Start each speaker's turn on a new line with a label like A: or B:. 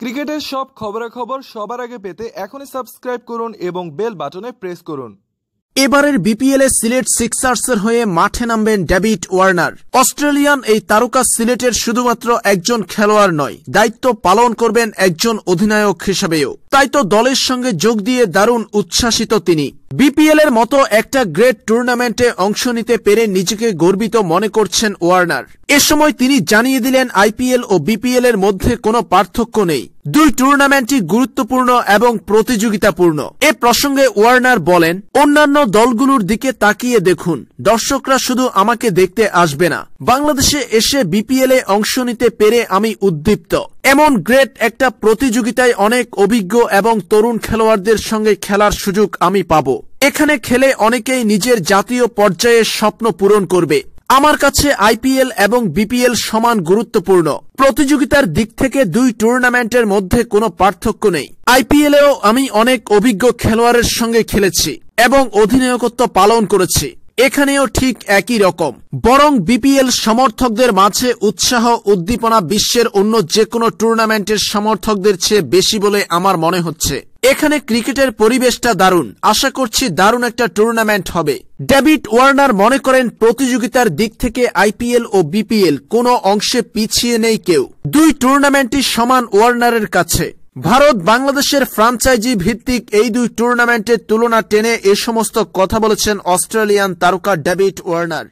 A: ক্রিকেটের সব খবরাখবর সবার আগে পেতে এখনই সাবস্ক্রাইব করুন এবং বেল বাটনে প্রেস করুন এবারের বিপিএল এ সিলেট সিক্সার্সের হয়ে মাঠে নামবেন ডেভিড ওয়ার্নার অস্ট্রেলিয়ান এই তারকা সিলেটের শুধুমাত্র একজন খেলোয়াড় নয় দায়িত্ব পালন করবেন একজন অধিনায়ক হিসাবেও তাই তো দলের সঙ্গে যোগ দিয়ে দারুণ উচ্ছ্বাসিত তিনি বিপিএল এর মতো একটা গ্রেট টুর্নামেন্টে অংশ নিতে পেরে নিজেকে গর্বিত মনে করছেন ওয়ার্নার এ সময় তিনি জানিয়ে দিলেন আইপিএল ও বিপিএল এর মধ্যে কোনো পার্থক্য নেই দুই টুর্নামেন্টই গুরুত্বপূর্ণ এবং প্রতিযোগিতাপূর্ণ এ প্রসঙ্গে ওয়ার্নার বলেন অন্যান্য দলগুলোর দিকে তাকিয়ে দেখুন দর্শকরা শুধু আমাকে দেখতে আসবে না বাংলাদেশে এসে বিপিএল এ অংশ নিতে পেরে আমি উদ্দীপ্ত এমন গ্রেট একটা প্রতিযোগিতায় অনেক অভিজ্ঞ এবং তরুণ খেলোয়াড়দের সঙ্গে খেলার সুযোগ আমি পাব এখানে খেলে অনেকেই নিজের জাতীয় পর্যায়ের স্বপ্ন পূরণ করবে আমার কাছে আইপিএল এবং বিপিএল সমান গুরুত্বপূর্ণ প্রতিযোগিতার দিক থেকে দুই টুর্নামেন্টের মধ্যে কোনো পার্থক্য নেই আইপিএলেও আমি অনেক অভিজ্ঞ খেলোয়াড়ের সঙ্গে খেলেছি এবং অধিনায়কত্ব পালন করেছি এখানেও ঠিক একই রকম বরং বিপিএল সমর্থকদের মাঝে উৎসাহ উদ্দীপনা বিশ্বের অন্য যে কোনো টুর্নামেন্টের সমর্থকদের চেয়ে বেশি বলে আমার মনে হচ্ছে এখানে ক্রিকেটের পরিবেশটা দারুণ আশা করছি দারুণ একটা টুর্নামেন্ট হবে ডেভিড ওয়ার্নার মনে করেন প্রতিযোগিতার দিক থেকে আইপিএল ও বিপিএল কোনো অংশে পিছিয়ে নেই কেউ দুই টুর্নামেন্টই সমান ওয়ার্নারের কাছে ভারত বাংলাদেশের ফ্রাঞ্চাইজি ভিত্তিক এই দুই টুর্নামেন্টের তুলনা টেনে এ সমস্ত কথা বলেছেন অস্ট্রেলিয়ান তারকা ডেভিড ওয়ার্নার